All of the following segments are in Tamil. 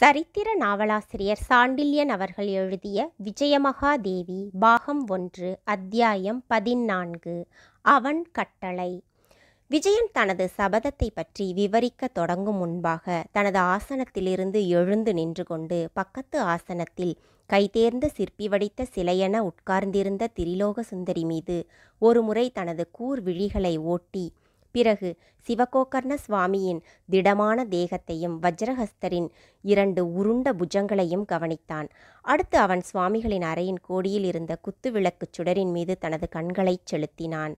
சரித்திர நாவலாசிரியர் சாண்டில்யன் அவர்கள் எழுதிய விஜயமகாதேவி பாகம் ஒன்று அத்தியாயம் பதினான்கு அவன் கட்டளை விஜயன் தனது சபதத்தை பற்றி விவரிக்க தொடங்கும் முன்பாக தனது ஆசனத்திலிருந்து எழுந்து நின்று கொண்டு பக்கத்து ஆசனத்தில் கைதேர்ந்த சிற்பி வடித்த சிலையென உட்கார்ந்திருந்த திரிலோக சுந்தரி மீது ஒருமுறை தனது கூர் விழிகளை ஓட்டி பிறகு சிவகோகர்ண சுவாமியின் திடமான தேகத்தையும் வஜ்ரஹஸ்தரின் இரண்டு உருண்ட புஜங்களையும் கவனித்தான் அடுத்து அவன் சுவாமிகளின் அறையின் கோடியில் இருந்த குத்துவிளக்குச் சுடரின் மீது தனது கண்களைச் செலுத்தினான்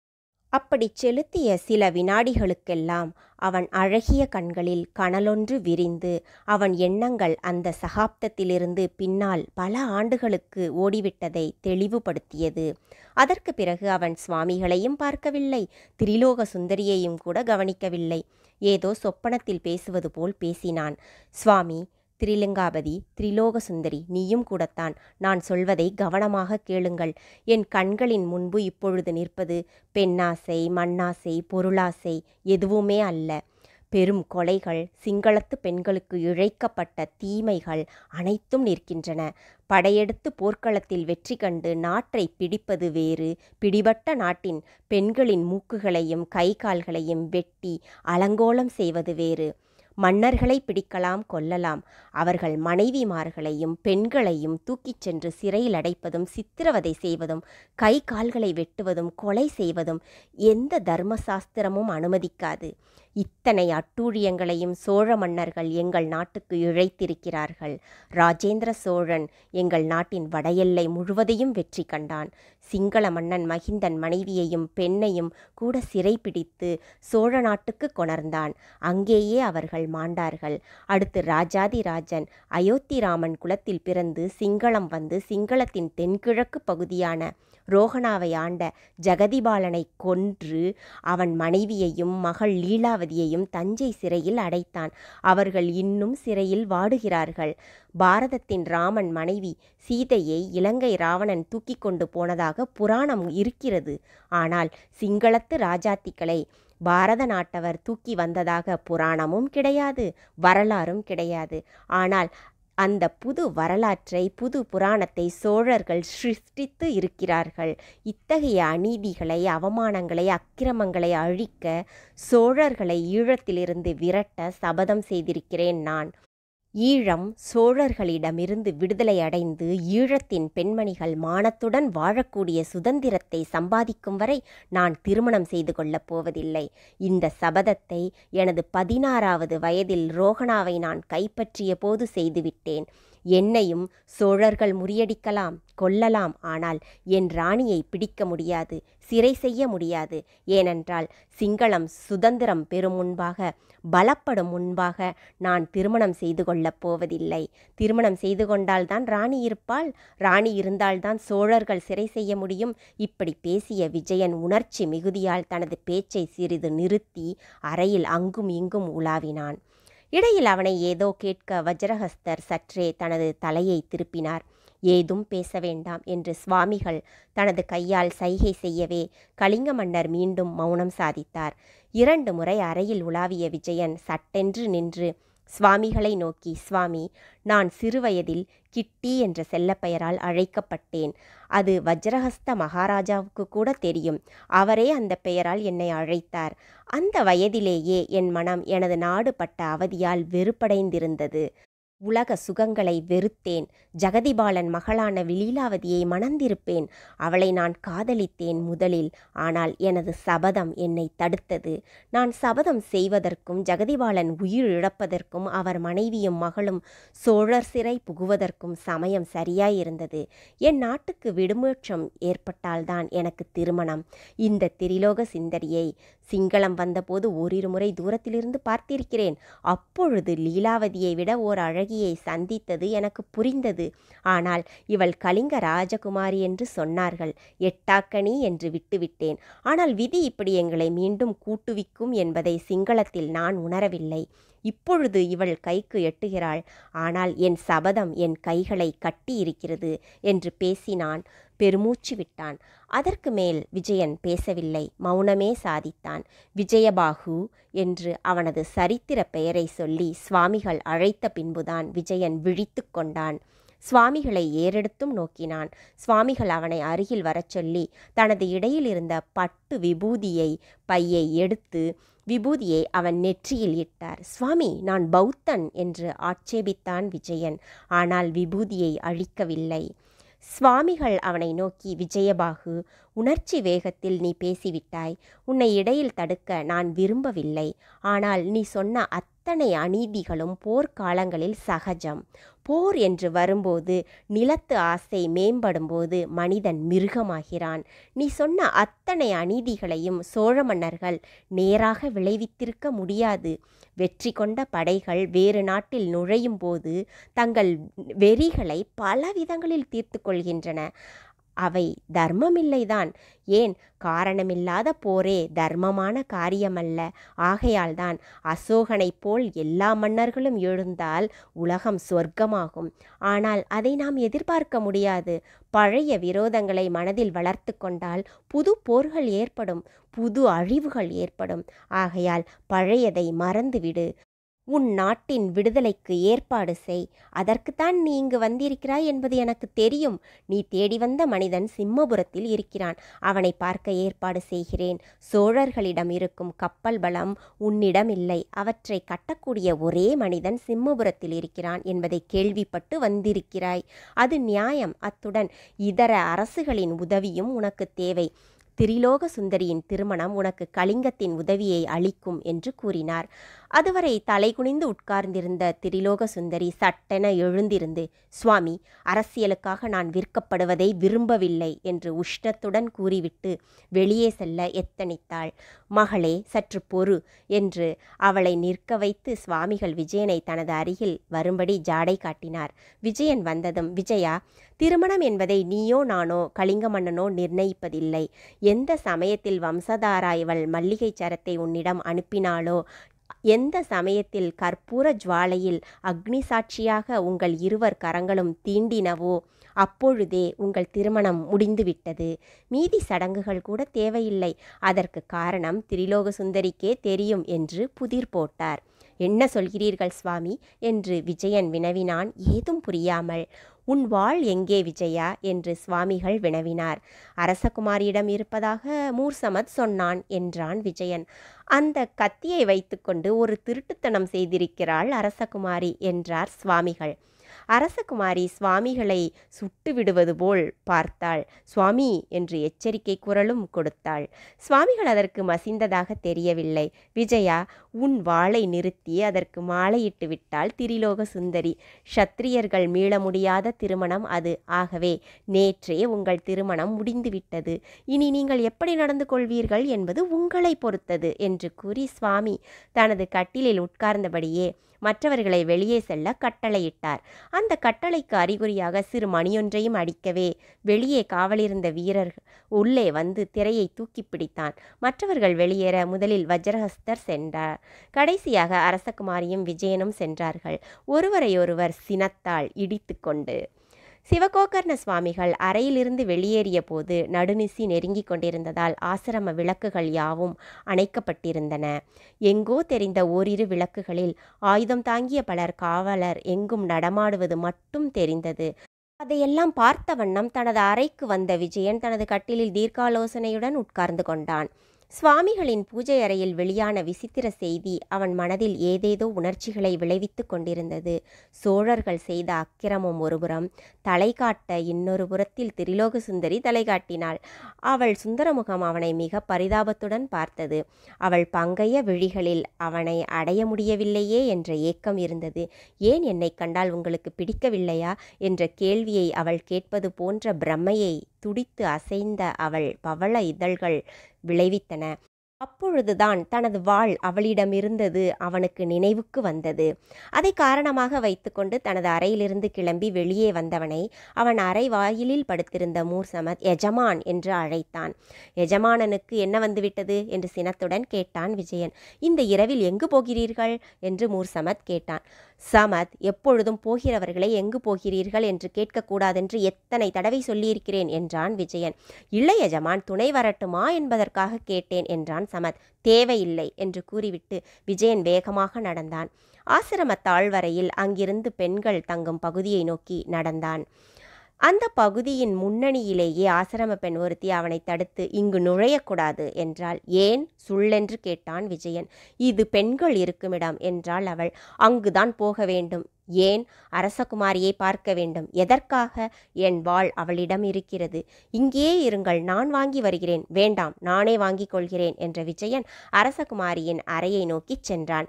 அப்படிச் செலுத்திய சில வினாடிகளுக்கெல்லாம் அவன் அழகிய கண்களில் கனலொன்று விரிந்து அவன் எண்ணங்கள் அந்த சகாப்தத்திலிருந்து பின்னால் பல ஆண்டுகளுக்கு ஓடிவிட்டதை தெளிவுபடுத்தியது அதற்கு பிறகு அவன் சுவாமிகளையும் பார்க்கவில்லை திரிலோக சுந்தரியையும் கூட கவனிக்கவில்லை ஏதோ சொப்பனத்தில் பேசுவது போல் பேசினான் சுவாமி திரிலிங்காபதி திரிலோக சுந்தரி நீயும் கூடத்தான் நான் சொல்வதை கவனமாக கேளுங்கள் என் கண்களின் முன்பு இப்பொழுது நிற்பது பெண்ணாசை மண்ணாசை பொருளாசை எதுவுமே அல்ல பெரும் கொலைகள் சிங்களத்து பெண்களுக்கு இழைக்கப்பட்ட தீமைகள் அனைத்தும் நிற்கின்றன படையெடுத்து போர்க்களத்தில் வெற்றி கண்டு நாட்டை பிடிப்பது வேறு பிடிபட்ட நாட்டின் பெண்களின் மூக்குகளையும் கை கால்களையும் வெட்டி அலங்கோலம் செய்வது வேறு மன்னர்களை பிடிக்கலாம் கொல்லலாம் அவர்கள் மனைவிமார்களையும் பெண்களையும் தூக்கிச் சென்று சிறையில் அடைப்பதும் சித்திரவதை செய்வதும் கை கால்களை வெட்டுவதும் கொலை செய்வதும் எந்த தர்ம சாஸ்திரமும் அனுமதிக்காது இத்தனை அட்டூழியங்களையும் சோழ மன்னர்கள் எங்கள் நாட்டுக்கு இழைத்திருக்கிறார்கள் ராஜேந்திர சோழன் எங்கள் நாட்டின் வடையெல்லை முழுவதையும் வெற்றி கண்டான் சிங்கள மன்னன் மகிந்தன் மனைவியையும் பெண்ணையும் கூட சிறைப்பிடித்து சோழ நாட்டுக்கு கொணர்ந்தான் அங்கேயே அவர்கள் மாண்டார்கள் அடுத்து ராஜாதி ராஜன் அயோத்தி ராமன் குலத்தில் பிறந்து சிங்களம் வந்து சிங்களத்தின் தென்கிழக்கு பகுதியான ரோகனாவை ஆண்ட ஜெகதிபாலனை கொன்று அவன் மனைவியையும் மகள் லீலா லீலாவதியையும் தஞ்சை சிறையில் அடைத்தான் அவர்கள் இன்னும் சிறையில் வாடுகிறார்கள் பாரதத்தின் ராமன் மனைவி சீதையை இலங்கை ராவணன் தூக்கி கொண்டு போனதாக புராணம் இருக்கிறது ஆனால் சிங்களத்து ராஜாத்திகளை பாரத நாட்டவர் தூக்கி வந்ததாக புராணமும் கிடையாது வரலாறும் கிடையாது ஆனால் அந்த புது வரலாற்றை புது புராணத்தை சோழர்கள் சிருஷ்டித்து இருக்கிறார்கள் இத்தகைய அநீதிகளை அவமானங்களை அக்கிரமங்களை அழிக்க சோழர்களை ஈழத்திலிருந்து விரட்ட சபதம் செய்திருக்கிறேன் நான் ஈழம் சோழர்களிடமிருந்து விடுதலை அடைந்து ஈழத்தின் பெண்மணிகள் மானத்துடன் வாழக்கூடிய சுதந்திரத்தை சம்பாதிக்கும் வரை நான் திருமணம் செய்து கொள்ளப் போவதில்லை இந்த சபதத்தை எனது பதினாறாவது வயதில் ரோகனாவை நான் கைப்பற்றிய போது செய்துவிட்டேன் என்னையும் சோழர்கள் முறியடிக்கலாம் கொல்லலாம் ஆனால் என் ராணியை பிடிக்க முடியாது சிறை செய்ய முடியாது ஏனென்றால் சிங்களம் சுதந்திரம் பெறும் முன்பாக பலப்படும் முன்பாக நான் திருமணம் செய்து கொள்ளப் போவதில்லை திருமணம் செய்து கொண்டால்தான் ராணி இருப்பாள் ராணி இருந்தால்தான் சோழர்கள் சிறை செய்ய முடியும் இப்படி பேசிய விஜயன் உணர்ச்சி மிகுதியால் தனது பேச்சை சிறிது நிறுத்தி அறையில் அங்கும் இங்கும் உலாவினான் இடையில் அவனை ஏதோ கேட்க வஜ்ரஹஸ்தர் சற்றே தனது தலையை திருப்பினார் ஏதும் பேச வேண்டாம் என்று சுவாமிகள் தனது கையால் சைகை செய்யவே கலிங்க மன்னர் மீண்டும் மௌனம் சாதித்தார் இரண்டு முறை அறையில் உலாவிய விஜயன் சட்டென்று நின்று சுவாமிகளை நோக்கி சுவாமி நான் சிறுவயதில் கிட்டி என்ற செல்லப்பெயரால் அழைக்கப்பட்டேன் அது வஜ்ரஹஸ்த மகாராஜாவுக்கு கூட தெரியும் அவரே அந்த பெயரால் என்னை அழைத்தார் அந்த வயதிலேயே என் மனம் எனது நாடு பட்ட அவதியால் வெறுப்படைந்திருந்தது உலக சுகங்களை வெறுத்தேன் ஜெகதிபாலன் மகளான லீலாவதியை மணந்திருப்பேன் அவளை நான் காதலித்தேன் முதலில் ஆனால் எனது சபதம் என்னை தடுத்தது நான் சபதம் செய்வதற்கும் ஜெகதிபாலன் உயிரிழப்பதற்கும் அவர் மனைவியும் மகளும் சோழர் சிறை புகுவதற்கும் சமயம் சரியாயிருந்தது என் நாட்டுக்கு விடுமுற்றம் ஏற்பட்டால்தான் எனக்கு திருமணம் இந்த திரிலோக சிந்தரியை சிங்களம் வந்தபோது ஓரிரு முறை தூரத்திலிருந்து பார்த்திருக்கிறேன் அப்பொழுது லீலாவதியை விட ஓர் அழகிய கண்ணகியை சந்தித்தது எனக்கு புரிந்தது ஆனால் இவள் கலிங்க ராஜகுமாரி என்று சொன்னார்கள் எட்டாக்கணி என்று விட்டுவிட்டேன் ஆனால் விதி இப்படி எங்களை மீண்டும் கூட்டுவிக்கும் என்பதை சிங்களத்தில் நான் உணரவில்லை இப்பொழுது இவள் கைக்கு எட்டுகிறாள் ஆனால் என் சபதம் என் கைகளை கட்டியிருக்கிறது என்று பேசினான் பெருமூச்சு விட்டான் அதற்கு மேல் விஜயன் பேசவில்லை மௌனமே சாதித்தான் விஜயபாகு என்று அவனது சரித்திர பெயரை சொல்லி சுவாமிகள் அழைத்த பின்புதான் விஜயன் விழித்து கொண்டான் சுவாமிகளை ஏறெடுத்தும் நோக்கினான் சுவாமிகள் அவனை அருகில் வரச் சொல்லி தனது இடையில் இருந்த பட்டு விபூதியை பையை எடுத்து விபூதியை அவன் நெற்றியில் இட்டார் சுவாமி நான் பௌத்தன் என்று ஆட்சேபித்தான் விஜயன் ஆனால் விபூதியை அழிக்கவில்லை சுவாமிகள் அவனை நோக்கி விஜயபாகு உணர்ச்சி வேகத்தில் நீ பேசிவிட்டாய் உன்னை இடையில் தடுக்க நான் விரும்பவில்லை ஆனால் நீ சொன்ன அத் அத்தனை அநீதிகளும் போர்க்காலங்களில் சகஜம் போர் என்று வரும்போது நிலத்து ஆசை மேம்படும்போது மனிதன் மிருகமாகிறான் நீ சொன்ன அத்தனை அநீதிகளையும் சோழ மன்னர்கள் நேராக விளைவித்திருக்க முடியாது வெற்றி கொண்ட படைகள் வேறு நாட்டில் நுழையும் போது தங்கள் வெறிகளை பல விதங்களில் தீர்த்து கொள்கின்றன அவை தர்மமில்லைதான் ஏன் காரணமில்லாத போரே தர்மமான காரியமல்ல ஆகையால்தான் அசோகனைப் போல் எல்லா மன்னர்களும் எழுந்தால் உலகம் சொர்க்கமாகும் ஆனால் அதை நாம் எதிர்பார்க்க முடியாது பழைய விரோதங்களை மனதில் வளர்த்து கொண்டால் புது போர்கள் ஏற்படும் புது அழிவுகள் ஏற்படும் ஆகையால் பழையதை மறந்துவிடு உன் நாட்டின் விடுதலைக்கு ஏற்பாடு செய் அதற்குத்தான் நீ இங்கு வந்திருக்கிறாய் என்பது எனக்கு தெரியும் நீ தேடி வந்த மனிதன் சிம்மபுரத்தில் இருக்கிறான் அவனை பார்க்க ஏற்பாடு செய்கிறேன் சோழர்களிடம் இருக்கும் கப்பல் பலம் உன்னிடம் இல்லை அவற்றை கட்டக்கூடிய ஒரே மனிதன் சிம்மபுரத்தில் இருக்கிறான் என்பதை கேள்விப்பட்டு வந்திருக்கிறாய் அது நியாயம் அத்துடன் இதர அரசுகளின் உதவியும் உனக்கு தேவை திரிலோக சுந்தரியின் திருமணம் உனக்கு கலிங்கத்தின் உதவியை அளிக்கும் என்று கூறினார் அதுவரை தலை குனிந்து உட்கார்ந்திருந்த திரிலோக சுந்தரி சட்டென எழுந்திருந்து சுவாமி அரசியலுக்காக நான் விற்கப்படுவதை விரும்பவில்லை என்று உஷ்ணத்துடன் கூறிவிட்டு வெளியே செல்ல எத்தனித்தாள் மகளே சற்று பொறு என்று அவளை நிற்க வைத்து சுவாமிகள் விஜயனை தனது அருகில் வரும்படி ஜாடை காட்டினார் விஜயன் வந்ததும் விஜயா திருமணம் என்பதை நீயோ நானோ கலிங்க மன்னனோ நிர்ணயிப்பதில்லை எந்த சமயத்தில் வம்சதாரா இவள் மல்லிகை சரத்தை உன்னிடம் அனுப்பினாளோ எந்த சமயத்தில் கற்பூர ஜுவாலையில் அக்னி சாட்சியாக உங்கள் இருவர் கரங்களும் தீண்டினவோ அப்பொழுதே உங்கள் திருமணம் முடிந்துவிட்டது மீதி சடங்குகள் கூட தேவையில்லை அதற்கு காரணம் திரிலோக சுந்தரிக்கே தெரியும் என்று புதிர் போட்டார் என்ன சொல்கிறீர்கள் சுவாமி என்று விஜயன் வினவினான் ஏதும் புரியாமல் உன் வாழ் எங்கே விஜயா என்று சுவாமிகள் வினவினார் அரசகுமாரியிடம் இருப்பதாக மூர்சமத் சொன்னான் என்றான் விஜயன் அந்த கத்தியை வைத்துக்கொண்டு ஒரு திருட்டுத்தனம் செய்திருக்கிறாள் அரசகுமாரி என்றார் சுவாமிகள் அரசகுமாரி சுவாமிகளை சுட்டு விடுவது போல் பார்த்தாள் சுவாமி என்று எச்சரிக்கை குரலும் கொடுத்தாள் சுவாமிகள் அதற்கு மசிந்ததாக தெரியவில்லை விஜயா உன் வாளை நிறுத்தி அதற்கு மாலையிட்டு விட்டாள் திரிலோக சுந்தரி சத்திரியர்கள் மீள முடியாத திருமணம் அது ஆகவே நேற்றே உங்கள் திருமணம் முடிந்துவிட்டது இனி நீங்கள் எப்படி நடந்து கொள்வீர்கள் என்பது உங்களை பொறுத்தது என்று கூறி சுவாமி தனது கட்டிலில் உட்கார்ந்தபடியே மற்றவர்களை வெளியே செல்ல கட்டளையிட்டார் அந்த கட்டளைக்கு அறிகுறியாக சிறு மணியொன்றையும் அடிக்கவே வெளியே காவலிருந்த வீரர் உள்ளே வந்து திரையை தூக்கி பிடித்தான் மற்றவர்கள் வெளியேற முதலில் வஜ்ரஹஸ்தர் சென்றார் கடைசியாக அரசகுமாரியும் விஜயனும் சென்றார்கள் ஒருவரையொருவர் சினத்தால் இடித்து கொண்டு சிவகோகர்ண சுவாமிகள் அறையிலிருந்து வெளியேறிய போது நடுநிசி நெருங்கிக் கொண்டிருந்ததால் ஆசிரம விளக்குகள் யாவும் அணைக்கப்பட்டிருந்தன எங்கோ தெரிந்த ஓரிரு விளக்குகளில் ஆயுதம் தாங்கிய பலர் காவலர் எங்கும் நடமாடுவது மட்டும் தெரிந்தது அதையெல்லாம் பார்த்த வண்ணம் தனது அறைக்கு வந்த விஜயன் தனது கட்டிலில் தீர்க்காலோசனையுடன் உட்கார்ந்து கொண்டான் சுவாமிகளின் பூஜை அறையில் வெளியான விசித்திர செய்தி அவன் மனதில் ஏதேதோ உணர்ச்சிகளை விளைவித்து கொண்டிருந்தது சோழர்கள் செய்த அக்கிரமம் ஒருபுறம் தலை காட்ட இன்னொரு புறத்தில் திரிலோக சுந்தரி தலை காட்டினாள் அவள் சுந்தரமுகம் அவனை மிக பரிதாபத்துடன் பார்த்தது அவள் பங்கைய விழிகளில் அவனை அடைய முடியவில்லையே என்ற ஏக்கம் இருந்தது ஏன் என்னை கண்டால் உங்களுக்கு பிடிக்கவில்லையா என்ற கேள்வியை அவள் கேட்பது போன்ற பிரம்மையை துடித்து அசைந்த அவள் பவள இதழ்கள் விளைவித்தன அப்பொழுதுதான் தனது வாழ் அவளிடமிருந்தது அவனுக்கு நினைவுக்கு வந்தது அதை காரணமாக வைத்துக்கொண்டு தனது அறையிலிருந்து கிளம்பி வெளியே வந்தவனை அவன் அறை வாயிலில் படுத்திருந்த மூர்சமத் எஜமான் என்று அழைத்தான் எஜமானனுக்கு என்ன வந்துவிட்டது என்று சினத்துடன் கேட்டான் விஜயன் இந்த இரவில் எங்கு போகிறீர்கள் என்று மூர்சமத் கேட்டான் சமத் எப்பொழுதும் போகிறவர்களை எங்கு போகிறீர்கள் என்று கேட்கக்கூடாதென்று எத்தனை தடவை சொல்லியிருக்கிறேன் என்றான் விஜயன் இல்லை துணை வரட்டுமா என்பதற்காக கேட்டேன் என்றான் சமத் தேவையில்லை என்று கூறிவிட்டு விஜயன் வேகமாக நடந்தான் ஆசிரம தாழ்வரையில் அங்கிருந்து பெண்கள் தங்கும் பகுதியை நோக்கி நடந்தான் அந்த பகுதியின் முன்னணியிலேயே ஆசிரம பெண் ஒருத்தி அவனை தடுத்து இங்கு நுழையக்கூடாது என்றால் ஏன் சுள்ளென்று கேட்டான் விஜயன் இது பெண்கள் இருக்குமிடம் என்றால் அவள் அங்குதான் போக வேண்டும் ஏன் அரசகுமாரியை பார்க்க வேண்டும் எதற்காக என் வாழ் அவளிடம் இருக்கிறது இங்கேயே இருங்கள் நான் வாங்கி வருகிறேன் வேண்டாம் நானே வாங்கிக் கொள்கிறேன் என்ற விஜயன் அரசகுமாரியின் அறையை நோக்கிச் சென்றான்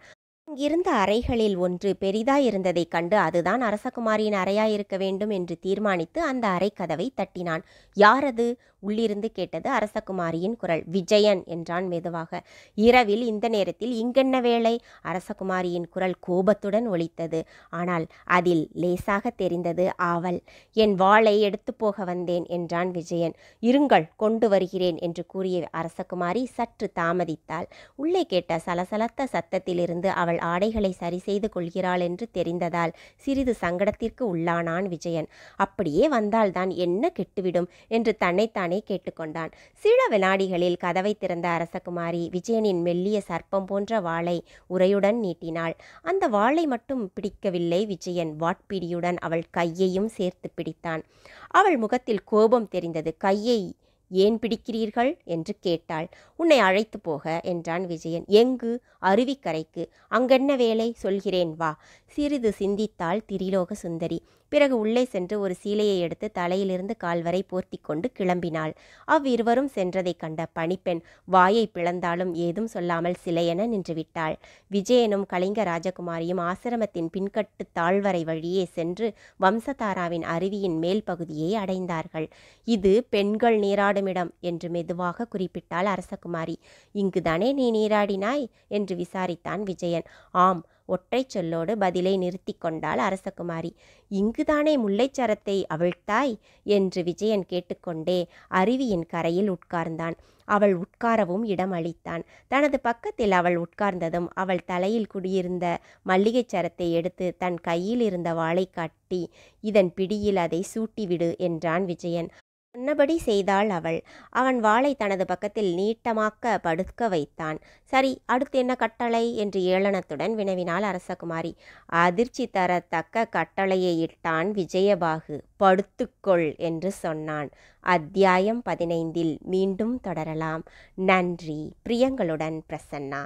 இருந்த அறைகளில் ஒன்று பெரிதாயிருந்ததைக் கண்டு அதுதான் அரசகுமாரியின் அறையாயிருக்க வேண்டும் என்று தீர்மானித்து அந்த அறை கதவை தட்டினான் யாரது உள்ளிருந்து கேட்டது அரசகுமாரியின் குரல் விஜயன் என்றான் மெதுவாக இரவில் இந்த நேரத்தில் இங்கென்ன வேலை அரசகுமாரியின் குரல் கோபத்துடன் ஒலித்தது ஆனால் அதில் லேசாக தெரிந்தது ஆவல் என் வாளை எடுத்து போக வந்தேன் என்றான் விஜயன் இருங்கள் கொண்டு வருகிறேன் என்று கூறிய அரசகுமாரி சற்று தாமதித்தாள் உள்ளே கேட்ட சலசலத்த சத்தத்திலிருந்து அவள் ஆடைகளை சரி செய்து கொள்கிறாள் என்று தெரிந்ததால் சிறிது சங்கடத்திற்கு உள்ளானான் விஜயன் அப்படியே வந்தால்தான் என்ன கெட்டுவிடும் என்று தன்னைத்தான் தானே கேட்டுக்கொண்டான் சில வினாடிகளில் கதவை திறந்த அரசகுமாரி விஜயனின் மெல்லிய சர்ப்பம் போன்ற வாளை உரையுடன் நீட்டினாள் அந்த வாளை மட்டும் பிடிக்கவில்லை விஜயன் வாட்பிடியுடன் அவள் கையையும் சேர்த்து பிடித்தான் அவள் முகத்தில் கோபம் தெரிந்தது கையை ஏன் பிடிக்கிறீர்கள் என்று கேட்டாள் உன்னை அழைத்து போக என்றான் விஜயன் எங்கு அருவிக்கரைக்கு அங்கென்ன வேலை சொல்கிறேன் வா சிறிது சிந்தித்தாள் திரிலோக சுந்தரி பிறகு உள்ளே சென்று ஒரு சீலையை எடுத்து தலையிலிருந்து கால்வரை போர்த்தி கொண்டு கிளம்பினாள் அவ்விருவரும் சென்றதை கண்ட பணிப்பெண் வாயை பிளந்தாலும் ஏதும் சொல்லாமல் சிலையென நின்றுவிட்டாள் விஜயனும் கலிங்க ராஜகுமாரியும் ஆசிரமத்தின் பின்கட்டு தாழ்வரை வழியே சென்று வம்சதாராவின் அருவியின் மேல் பகுதியை அடைந்தார்கள் இது பெண்கள் நீராட நீராடும் இடம் என்று மெதுவாக குறிப்பிட்டாள் அரசகுமாரி இங்குதானே நீ நீராடினாய் என்று விசாரித்தான் விஜயன் ஆம் ஒற்றை சொல்லோடு பதிலை நிறுத்தி கொண்டாள் அரசகுமாரி இங்குதானே முல்லைச்சரத்தை அவிழ்த்தாய் என்று விஜயன் கேட்டுக்கொண்டே அருவியின் கரையில் உட்கார்ந்தான் அவள் உட்காரவும் இடம் அளித்தான் தனது பக்கத்தில் அவள் உட்கார்ந்ததும் அவள் தலையில் குடியிருந்த மல்லிகைச் சரத்தை எடுத்து தன் கையில் இருந்த வாளை காட்டி இதன் பிடியில் அதை சூட்டிவிடு என்றான் விஜயன் சொன்னபடி செய்தாள் அவள் அவன் வாளை தனது பக்கத்தில் நீட்டமாக்க படுக்க வைத்தான் சரி அடுத்து என்ன கட்டளை என்று ஏளனத்துடன் வினவினாள் அரசகுமாரி அதிர்ச்சி தரத்தக்க கட்டளையை இட்டான் விஜயபாகு படுத்துக்கொள் என்று சொன்னான் அத்தியாயம் பதினைந்தில் மீண்டும் தொடரலாம் நன்றி பிரியங்களுடன் பிரசன்னா